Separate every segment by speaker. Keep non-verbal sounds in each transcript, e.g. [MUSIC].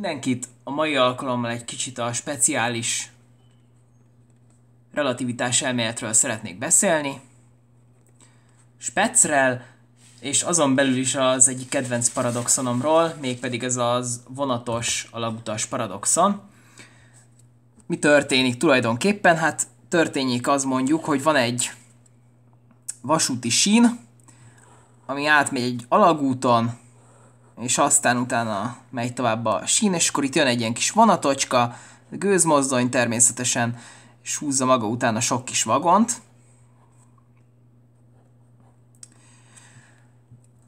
Speaker 1: Mindenkit a mai alkalommal egy kicsit a speciális relativitás elméletről szeretnék beszélni. Spetzrel, és azon belül is az egyik kedvenc paradoxonomról, mégpedig ez az vonatos alagutas paradoxon. Mi történik tulajdonképpen? Hát történik az mondjuk, hogy van egy vasúti sín, ami átmegy egy alagúton, és aztán utána megy tovább a sín, és akkor itt jön egy ilyen kis vonatocska, gőzmozdony természetesen, és húzza maga utána sok kis vagont.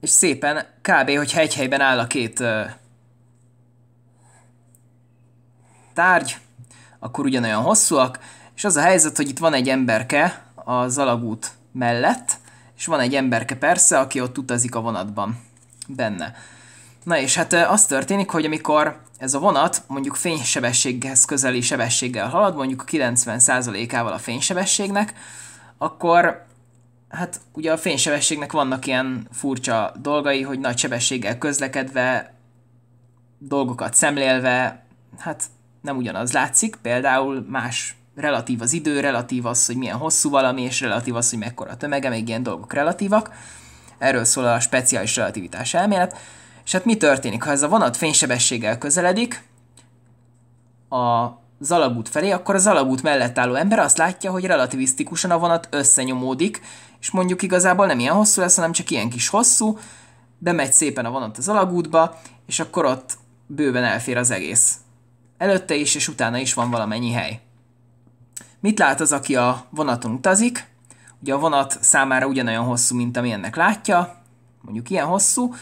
Speaker 1: És szépen, kb. hogyha egy helyben áll a két tárgy, akkor ugyanolyan hosszúak, és az a helyzet, hogy itt van egy emberke az alagút mellett, és van egy emberke persze, aki ott utazik a vonatban benne. Na és hát az történik, hogy amikor ez a vonat mondjuk fénysebességhez közeli sebességgel halad, mondjuk 90%-ával a fénysebességnek, akkor hát ugye a fénysebességnek vannak ilyen furcsa dolgai, hogy nagy sebességgel közlekedve, dolgokat szemlélve, hát nem ugyanaz látszik, például más relatív az idő, relatív az, hogy milyen hosszú valami, és relatív az, hogy mekkora a tömege, még ilyen dolgok relatívak. Erről szól a speciális relativitás elmélet. És hát mi történik? Ha ez a vonat fénysebességgel közeledik a zalagút felé, akkor a zalagút mellett álló ember azt látja, hogy relativisztikusan a vonat összenyomódik, és mondjuk igazából nem ilyen hosszú lesz, hanem csak ilyen kis hosszú, bemegy szépen a vonat az alagútba, és akkor ott bőven elfér az egész. Előtte is és utána is van valamennyi hely. Mit lát az, aki a vonaton utazik? Ugye a vonat számára ugyanolyan hosszú, mint amilyennek látja, mondjuk ilyen hosszú,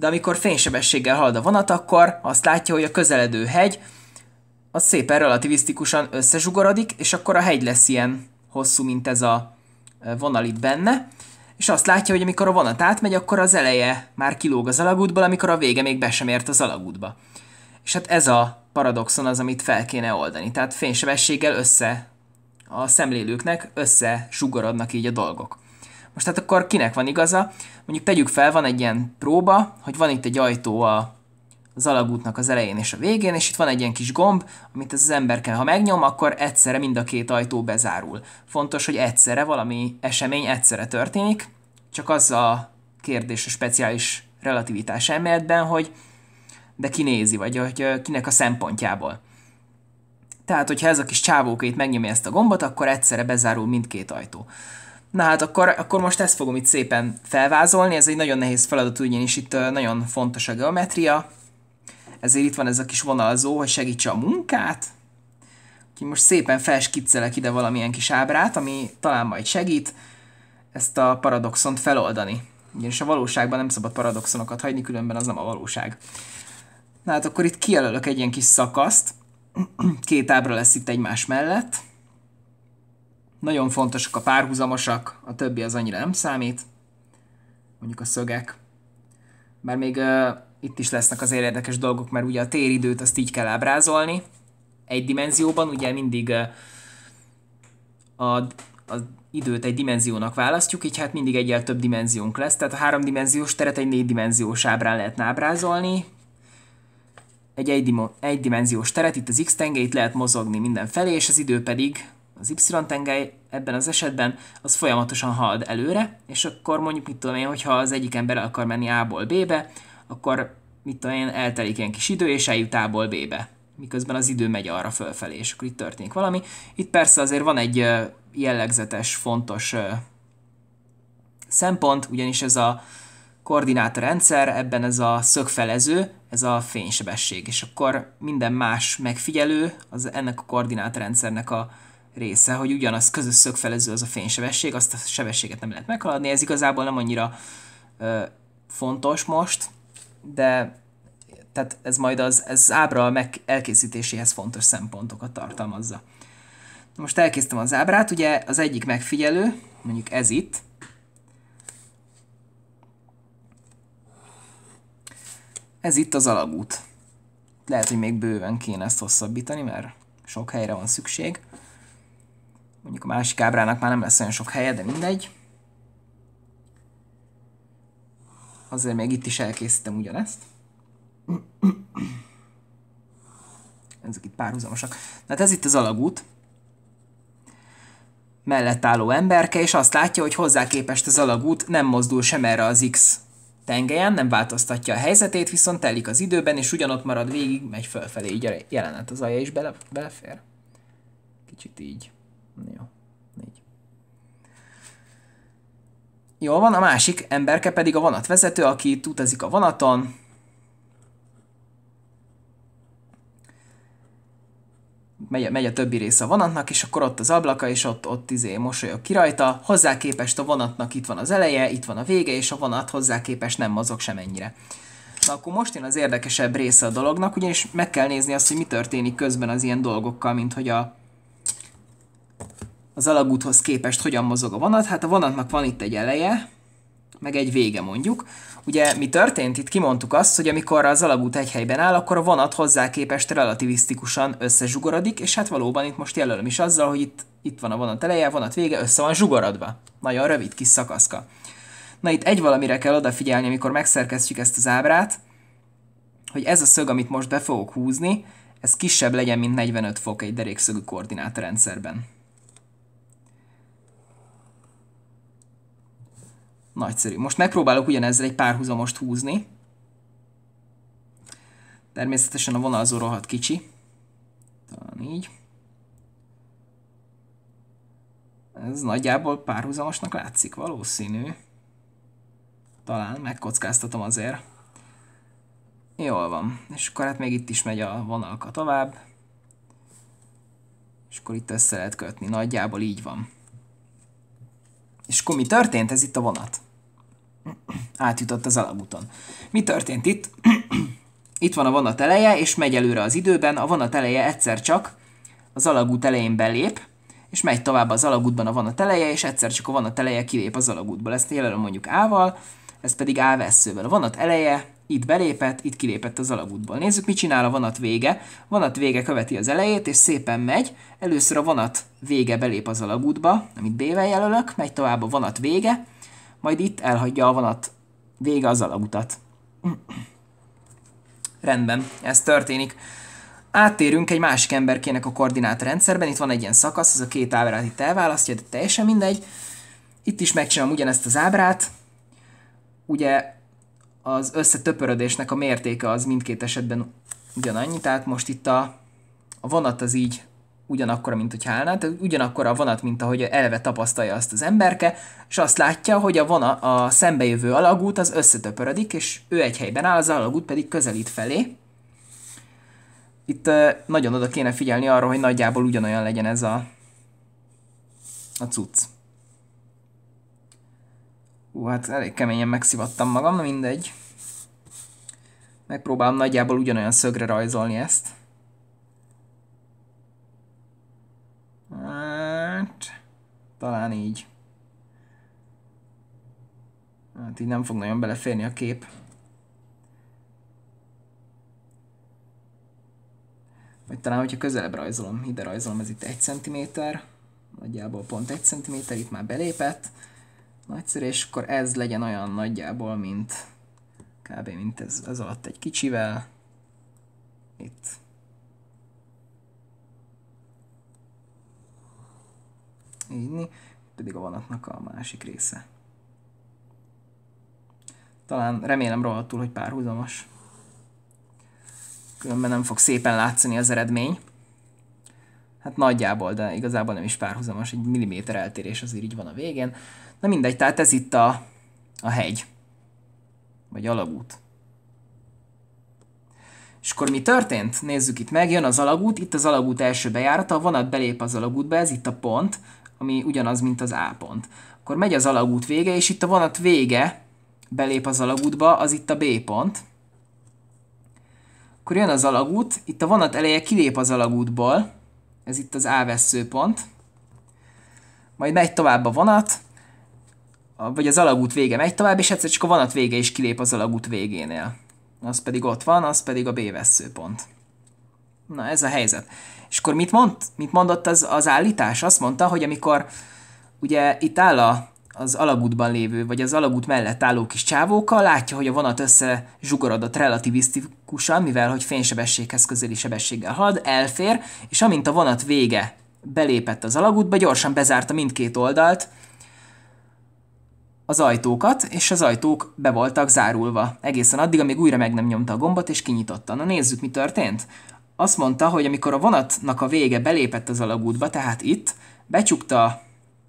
Speaker 1: de amikor fénysebességgel halad a vonat, akkor azt látja, hogy a közeledő hegy az szépen relativisztikusan összezsugorodik, és akkor a hegy lesz ilyen hosszú, mint ez a e, vonal itt benne, és azt látja, hogy amikor a vonat átmegy, akkor az eleje már kilóg az alagútból, amikor a vége még be sem ért az alagútba. És hát ez a paradoxon az, amit fel kéne oldani. Tehát fénysebességgel össze a szemlélőknek össze sugarodnak így a dolgok. Most hát akkor kinek van igaza? Mondjuk tegyük fel, van egy ilyen próba, hogy van itt egy ajtó a az alagútnak az elején és a végén, és itt van egy ilyen kis gomb, amit ez az ember kell, ha megnyom, akkor egyszerre mind a két ajtó bezárul. Fontos, hogy egyszerre valami esemény egyszerre történik, csak az a kérdés a speciális relativitás elméletben, hogy de ki nézi, vagy hogy kinek a szempontjából. Tehát, hogyha ez a kis csávókét megnyomja ezt a gombot, akkor egyszerre bezárul mindkét ajtó. Na hát akkor, akkor most ezt fogom itt szépen felvázolni, ez egy nagyon nehéz feladat, ugyanis itt nagyon fontos a geometria, ezért itt van ez a kis vonalzó, hogy segítse a munkát. Úgyhogy most szépen felskiccelek ide valamilyen kis ábrát, ami talán majd segít ezt a paradoxont feloldani. Ugyanis a valóságban nem szabad paradoxonokat hagyni, különben az nem a valóság. Na hát akkor itt kijelölök egy ilyen kis szakaszt, [CLEARS THROAT] két ábra lesz itt egymás mellett, nagyon fontosak a párhuzamosak, a többi az annyira nem számít, mondjuk a szögek. Bár még uh, itt is lesznek az érdekes dolgok, mert ugye a téridőt azt így kell ábrázolni, egy dimenzióban, ugye mindig uh, a, a időt egy dimenziónak választjuk, így hát mindig egyel több dimenziónk lesz, tehát a háromdimenziós teret egy négydimenziós ábrán lehetne ábrázolni, egy egydimenziós teret, itt az x-tengelyt lehet mozogni mindenfelé, és az idő pedig az Y-tengely ebben az esetben az folyamatosan halad előre, és akkor mondjuk mit tudom én, hogyha az egyik ember el akar menni A-ból B-be, akkor mit tudom én, eltelik ilyen kis idő, és eljut A-ból B-be miközben az idő megy arra fölfelé, és akkor itt történik valami. Itt persze azért van egy jellegzetes, fontos szempont, ugyanis ez a koordinátorrendszer, ebben ez a szögfelező, ez a fénysebesség, és akkor minden más megfigyelő az ennek a koordinátorrendszernek a része, hogy ugyanaz közös szögfelező az a fénysebesség, azt a sebességet nem lehet meghaladni, ez igazából nem annyira ö, fontos most, de tehát ez majd az, ez ábra meg elkészítéséhez fontos szempontokat tartalmazza. Most elkészítem az ábrát, ugye az egyik megfigyelő, mondjuk ez itt, ez itt az alagút. Lehet, hogy még bőven kéne ezt hosszabbítani, mert sok helyre van szükség. Mondjuk a másik ábrának már nem lesz olyan sok helye, de mindegy. Azért még itt is elkészítem ugyanezt. Ezek itt párhuzamosak. Hát ez itt az alagút. Mellett álló emberke, és azt látja, hogy hozzá képest az alagút nem mozdul sem erre az X tengelyen, nem változtatja a helyzetét, viszont telik az időben, és ugyanott marad végig, megy fölfelé, így a jelenet az alja is bele, belefér. Kicsit így. Jó, négy. Jó van, a másik emberke pedig a vonatvezető, aki itt utazik a vonaton. Megy, megy a többi része a vonatnak, és akkor ott az ablaka, és ott, ott izé mosolyog ki rajta. Hozzá képest a vonatnak itt van az eleje, itt van a vége, és a vonat hozzá képest nem mozog semennyire. Na akkor most jön az érdekesebb része a dolognak, ugyanis meg kell nézni azt, hogy mi történik közben az ilyen dolgokkal, mint hogy a, az alagúthoz képest hogyan mozog a vonat. Hát a vonatnak van itt egy eleje, meg egy vége mondjuk. Ugye mi történt? Itt kimondtuk azt, hogy amikor az alagút egy helyben áll, akkor a vonat hozzá képest relativisztikusan összezsugorodik, és hát valóban itt most jelölöm is azzal, hogy itt, itt van a vonat eleje, a vonat vége, össze van zsugorodva. Nagyon rövid kis szakaszka. Na itt egy valamire kell odafigyelni, amikor megszerkesztjük ezt az ábrát, hogy ez a szög, amit most be fogok húzni, ez kisebb legyen, mint 45 fok egy derékszögű rendszerben. Nagyszerű. Most megpróbálok ugyanezzel egy párhuzamost húzni. Természetesen a vonalzó rohadt kicsi. Talán így. Ez nagyjából párhuzamosnak látszik, valószínű. Talán megkockáztatom azért. Jól van. És akkor hát még itt is megy a vonalka tovább. És akkor itt össze lehet kötni. Nagyjából így van. És akkor mi történt? Ez itt a vonat átjutott az alagúton. Mi történt itt? [CLEARS THROAT] itt van a vonat eleje, és megy előre az időben, a vonat eleje egyszer csak az alagút elején belép, és megy tovább az alagútban a vonat eleje, és egyszer csak a vonat eleje kilép az alagútból. Ezt jelenleg mondjuk A-val, ez pedig A veszővel. A vonat eleje itt belépett, itt kilépett az alagútból. Nézzük, mit csinál a vonat vége. Vonat vége követi az elejét, és szépen megy. Először a vonat vége belép az alagútba, amit B-vel jelölök, megy tovább a vonat vége, majd itt elhagyja a vonat. Vége az a utat. Rendben, ez történik. Áttérünk egy másik emberkének a rendszerben, itt van egy ilyen szakasz, ez a két ábrát itt elválasztja, de teljesen mindegy. Itt is megcsinálom ugyanezt az ábrát. Ugye az összetöpörödésnek a mértéke az mindkét esetben ugyanannyi, tehát most itt a, a vonat az így ugyanakkora, mint hogy állná, tehát ugyanakkora a vonat, mint ahogy elve tapasztalja azt az emberke, és azt látja, hogy a, vona, a szembejövő alagút az összetöpörödik, és ő egy helyben áll, az alagút pedig közelít felé. Itt nagyon oda kéne figyelni arra, hogy nagyjából ugyanolyan legyen ez a, a cucc. Hú, hát elég keményen megszivattam magam, na mindegy. Megpróbálom nagyjából ugyanolyan szögre rajzolni ezt. Talán így. Hát így nem fog nagyon beleférni a kép. Vagy talán, hogyha közelebb rajzolom, ide rajzolom, ez itt 1 cm, nagyjából pont 1 cm, itt már belépett. Nagyszerű, és akkor ez legyen olyan nagyjából, mint kb. mint ez, ez alatt egy kicsivel. Itt. ezt inni, pedig a vonatnak a másik része. Talán remélem rohadtul, hogy párhuzamos. Különben nem fog szépen látszani az eredmény. Hát nagyjából, de igazából nem is párhuzamos, egy milliméter eltérés azért így van a végén. Na mindegy, tehát ez itt a, a hegy. Vagy alagút. És akkor mi történt? Nézzük itt meg, jön az alagút, itt az alagút első bejárata, a vonat belép az alagútba, ez itt a pont, ami ugyanaz, mint az A pont. Akkor megy az alagút vége, és itt a vonat vége belép az alagútba, az itt a B pont. Akkor jön az alagút, itt a vonat eleje kilép az alagútból, ez itt az A pont. Majd megy tovább a vonat, vagy az alagút vége megy tovább, és egyszer csak a vonat vége is kilép az alagút végénél. Az pedig ott van, az pedig a B pont. Na ez a helyzet. És akkor mit, mond, mit mondott az, az állítás? Azt mondta, hogy amikor ugye itt áll a, az alagútban lévő, vagy az alagút mellett álló kis csávókkal, látja, hogy a vonat össze zsugorodott relativisztikusan, mivel hogy fénysebességhez közeli sebességgel halad, elfér, és amint a vonat vége belépett az alagútba, gyorsan bezárta mindkét oldalt, az ajtókat, és az ajtók be voltak zárulva. Egészen addig, amíg újra meg nem nyomta a gombot, és kinyitotta. Na nézzük, mi történt azt mondta, hogy amikor a vonatnak a vége belépett az alagútba, tehát itt, becsukta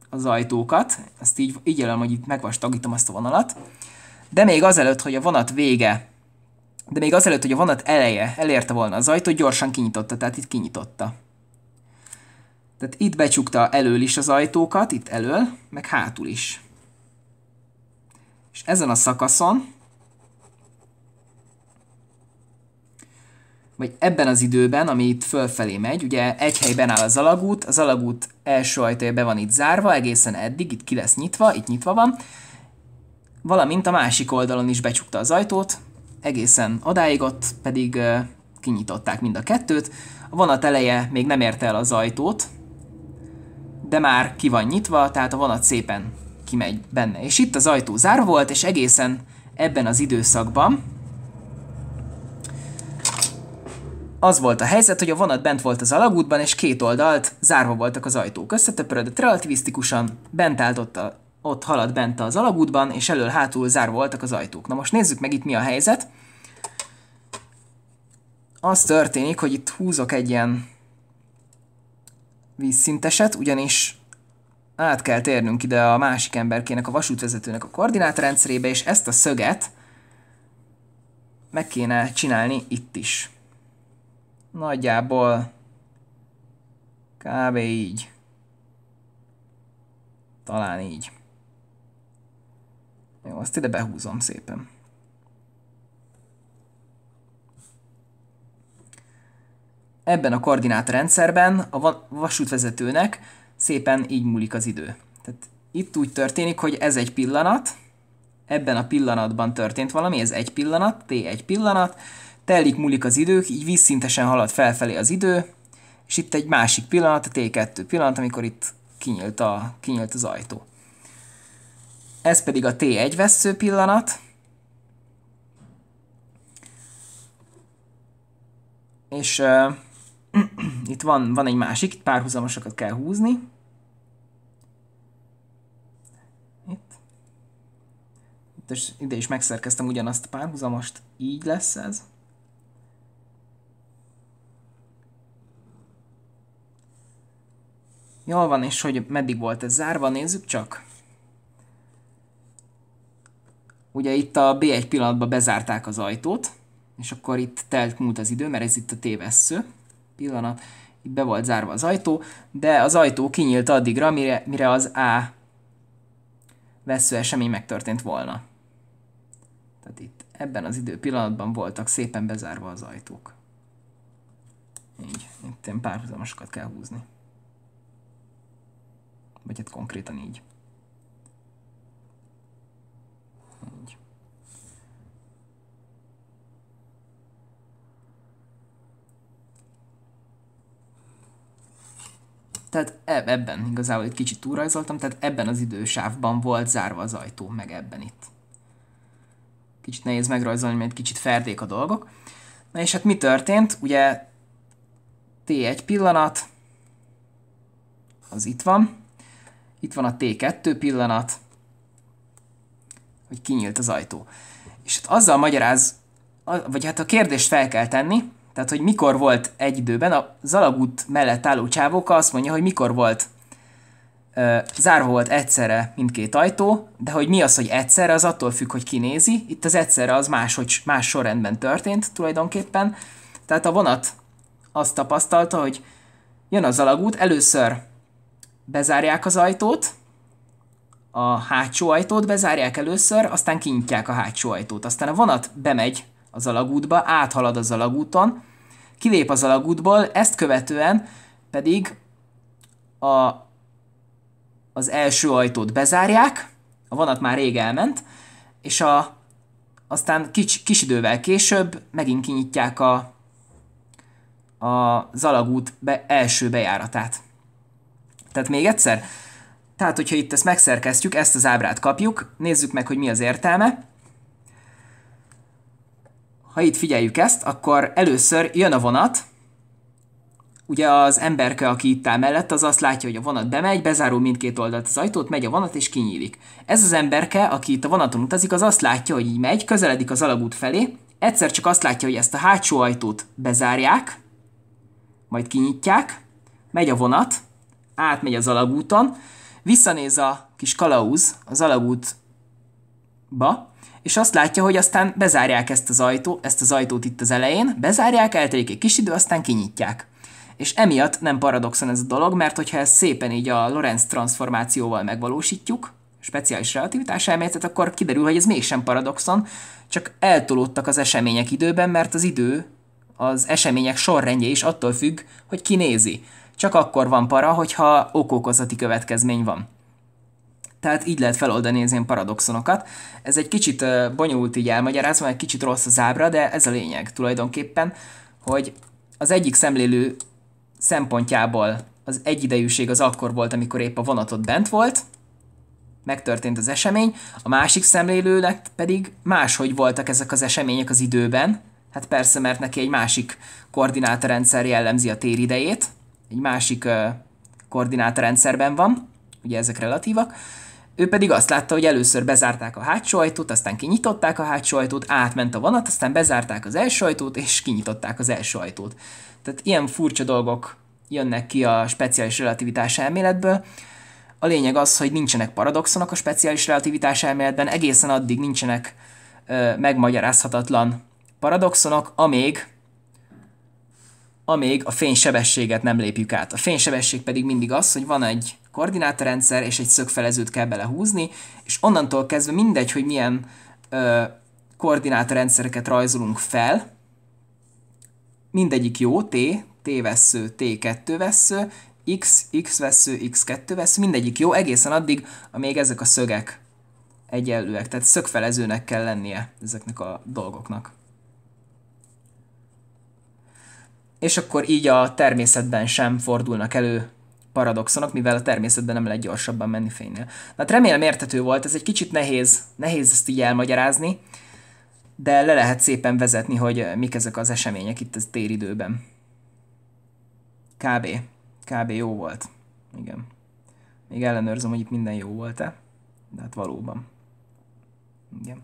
Speaker 1: az ajtókat, ezt így, így jelöm, hogy itt megvastagítom azt a vonalat, de még azelőtt, hogy a vonat vége, de még azelőtt, hogy a vonat eleje elérte volna az ajtót, gyorsan kinyitotta, tehát itt kinyitotta. Tehát itt becsukta elől is az ajtókat, itt elől, meg hátul is. És ezen a szakaszon vagy ebben az időben, ami itt fölfelé megy, ugye egy helyben áll az alagút, az alagút első ajtaja be van itt zárva, egészen eddig, itt ki lesz nyitva, itt nyitva van, valamint a másik oldalon is becsukta az ajtót, egészen odáig ott pedig uh, kinyitották mind a kettőt. A vonat eleje még nem érte el az ajtót, de már ki van nyitva, tehát a vonat szépen kimegy benne. És itt az ajtó zárva volt, és egészen ebben az időszakban, az volt a helyzet, hogy a vonat bent volt az alagútban, és két oldalt zárva voltak az ajtók összetöpörödött, relativisztikusan bent állt ott, a, ott haladt bent az alagútban, és elől hátul zárva voltak az ajtók. Na most nézzük meg itt mi a helyzet. Az történik, hogy itt húzok egy ilyen vízszinteset, ugyanis át kell térnünk ide a másik emberkének, a vasútvezetőnek a koordinátorrendszerébe, és ezt a szöget meg kéne csinálni itt is nagyjából kb. így. Talán így. Jó, azt ide behúzom szépen. Ebben a koordinátorrendszerben a vasútvezetőnek szépen így múlik az idő. Tehát itt úgy történik, hogy ez egy pillanat, ebben a pillanatban történt valami, ez egy pillanat, T egy pillanat, Telik múlik az idők, így vízszintesen halad felfelé az idő, és itt egy másik pillanat, a T2 pillanat, amikor itt kinyílt, a, kinyílt az ajtó. Ez pedig a T1 vesző pillanat, és uh, [CLEARS THROAT] itt van, van egy másik, itt párhuzamosakat kell húzni. Itt. itt is, ide is megszerkeztem ugyanazt a párhuzamost, így lesz ez. Jól van, és hogy meddig volt ez zárva, nézzük csak. Ugye itt a B1 pillanatban bezárták az ajtót, és akkor itt telt múlt az idő, mert ez itt a tévessző pillanat, itt be volt zárva az ajtó, de az ajtó kinyílt addigra, mire, mire az A vesző esemény megtörtént volna. Tehát itt ebben az idő pillanatban voltak szépen bezárva az ajtók. Így, itt ilyen párhuzamosokat kell húzni vagy hát konkrétan így. Így. Tehát ebben igazából egy kicsit túlrajzoltam, tehát ebben az idősávban volt zárva az ajtó, meg ebben itt. Kicsit nehéz megrajzolni, mert kicsit ferdék a dolgok. Na és hát mi történt? Ugye T egy pillanat, az itt van, itt van a T2 pillanat, hogy kinyílt az ajtó. És hát azzal magyaráz, vagy hát a kérdést fel kell tenni, tehát hogy mikor volt egy időben, a Zalagút mellett álló csávóka azt mondja, hogy mikor volt zárva volt egyszerre mindkét ajtó, de hogy mi az, hogy egyszerre, az attól függ, hogy kinézi. Itt az egyszerre az más, hogy más sorrendben történt tulajdonképpen. Tehát a vonat azt tapasztalta, hogy jön az alagút, először bezárják az ajtót, a hátsó ajtót bezárják először, aztán kinyitják a hátsó ajtót. Aztán a vonat bemegy az alagútba, áthalad az alagúton, kilép az alagútból, ezt követően pedig a, az első ajtót bezárják, a vonat már rég elment, és a, aztán kics, kis idővel később megint kinyitják a, a zalagút be, első bejáratát. Tehát még egyszer, tehát hogyha itt ezt megszerkesztjük, ezt az ábrát kapjuk, nézzük meg, hogy mi az értelme. Ha itt figyeljük ezt, akkor először jön a vonat, ugye az emberke, aki itt áll mellett, az azt látja, hogy a vonat bemegy, bezárul mindkét oldalt az ajtót, megy a vonat és kinyílik. Ez az emberke, aki itt a vonaton utazik, az azt látja, hogy így megy, közeledik az alagút felé, egyszer csak azt látja, hogy ezt a hátsó ajtót bezárják, majd kinyitják, megy a vonat, átmegy az alagúton, visszanéz a kis kalauz az alagútba, és azt látja, hogy aztán bezárják ezt az, ajtó, ezt az ajtót itt az elején, bezárják, eltelik egy kis idő, aztán kinyitják. És emiatt nem paradoxon ez a dolog, mert hogyha ezt szépen így a Lorenz transformációval megvalósítjuk, speciális relativitás elméletet, akkor kiderül, hogy ez mégsem paradoxon, csak eltolódtak az események időben, mert az idő, az események sorrendje is attól függ, hogy ki nézi. Csak akkor van para, hogyha okokozati következmény van. Tehát így lehet feloldani az ilyen paradoxonokat. Ez egy kicsit bonyolult így elmagyarázva, egy kicsit rossz az ábra, de ez a lényeg tulajdonképpen, hogy az egyik szemlélő szempontjából az egyidejűség az akkor volt, amikor épp a vonatot bent volt, megtörtént az esemény, a másik szemlélőnek pedig máshogy voltak ezek az események az időben, hát persze, mert neki egy másik koordinátorrendszer jellemzi a téridejét, egy másik koordinátorrendszerben van, ugye ezek relatívak, ő pedig azt látta, hogy először bezárták a hátsó ajtót, aztán kinyitották a hátsó ajtót, átment a vonat, aztán bezárták az első ajtót, és kinyitották az első ajtót. Tehát ilyen furcsa dolgok jönnek ki a speciális relativitás elméletből. A lényeg az, hogy nincsenek paradoxonok a speciális relativitás elméletben, egészen addig nincsenek ö, megmagyarázhatatlan paradoxonok, amíg amíg a fénysebességet nem lépjük át. A fénysebesség pedig mindig az, hogy van egy koordinátorrendszer, és egy szögfelezőt kell belehúzni, és onnantól kezdve mindegy, hogy milyen ö, koordinátorrendszereket rajzolunk fel, mindegyik jó, T, T vesző, T2 vesző, X, X vesző, X2 vesző, mindegyik jó, egészen addig, amíg ezek a szögek egyenlőek, tehát szögfelezőnek kell lennie ezeknek a dolgoknak. és akkor így a természetben sem fordulnak elő paradoxonok, mivel a természetben nem lehet gyorsabban menni fénynél. Na, hát remélem értető volt, ez egy kicsit nehéz, nehéz ezt így elmagyarázni, de le lehet szépen vezetni, hogy mik ezek az események itt a téridőben. Kb. Kb. jó volt. Igen. Még ellenőrzöm, hogy itt minden jó volt-e, de hát valóban. Igen.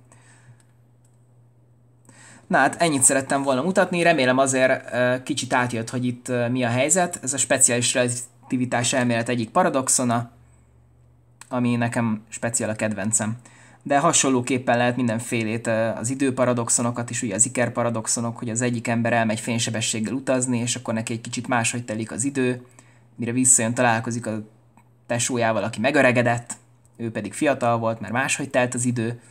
Speaker 1: Na hát ennyit szerettem volna mutatni, remélem azért kicsit átjött, hogy itt mi a helyzet. Ez a speciális relativitás elmélet egyik paradoxona, ami nekem speciál a kedvencem. De hasonlóképpen lehet mindenfélét, az időparadoxonokat is, ugye az ikerparadoxonok, hogy az egyik ember elmegy fénysebességgel utazni, és akkor neki egy kicsit máshogy telik az idő, mire visszajön, találkozik a tesójával, aki megöregedett, ő pedig fiatal volt, mert máshogy telt az idő.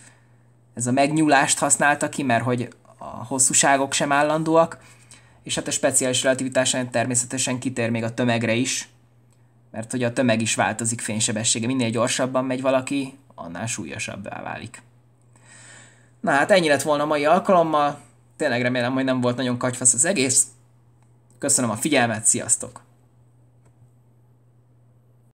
Speaker 1: Ez a megnyúlást használta ki, mert hogy a hosszúságok sem állandóak, és hát a speciális relativitásának természetesen kitér még a tömegre is, mert hogy a tömeg is változik fénysebessége, minél gyorsabban megy valaki, annál súlyosabbá válik. Na hát ennyi lett volna a mai alkalommal, tényleg remélem, hogy nem volt nagyon kagyfasz az egész. Köszönöm a figyelmet, sziasztok!